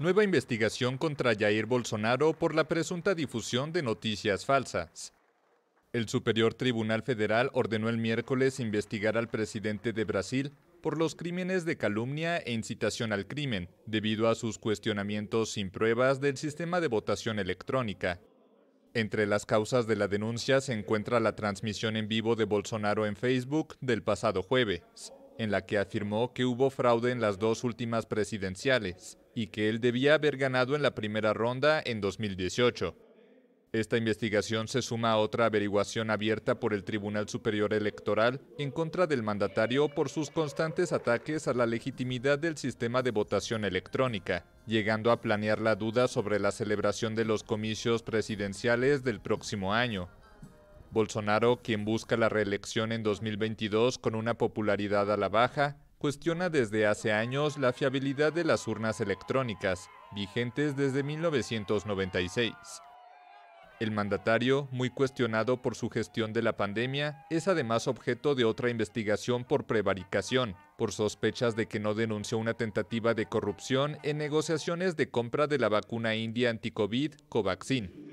Nueva investigación contra Jair Bolsonaro por la presunta difusión de noticias falsas. El Superior Tribunal Federal ordenó el miércoles investigar al presidente de Brasil por los crímenes de calumnia e incitación al crimen, debido a sus cuestionamientos sin pruebas del sistema de votación electrónica. Entre las causas de la denuncia se encuentra la transmisión en vivo de Bolsonaro en Facebook del pasado jueves en la que afirmó que hubo fraude en las dos últimas presidenciales y que él debía haber ganado en la primera ronda en 2018. Esta investigación se suma a otra averiguación abierta por el Tribunal Superior Electoral en contra del mandatario por sus constantes ataques a la legitimidad del sistema de votación electrónica, llegando a planear la duda sobre la celebración de los comicios presidenciales del próximo año. Bolsonaro, quien busca la reelección en 2022 con una popularidad a la baja, cuestiona desde hace años la fiabilidad de las urnas electrónicas, vigentes desde 1996. El mandatario, muy cuestionado por su gestión de la pandemia, es además objeto de otra investigación por prevaricación, por sospechas de que no denunció una tentativa de corrupción en negociaciones de compra de la vacuna india anticovid Covaxin.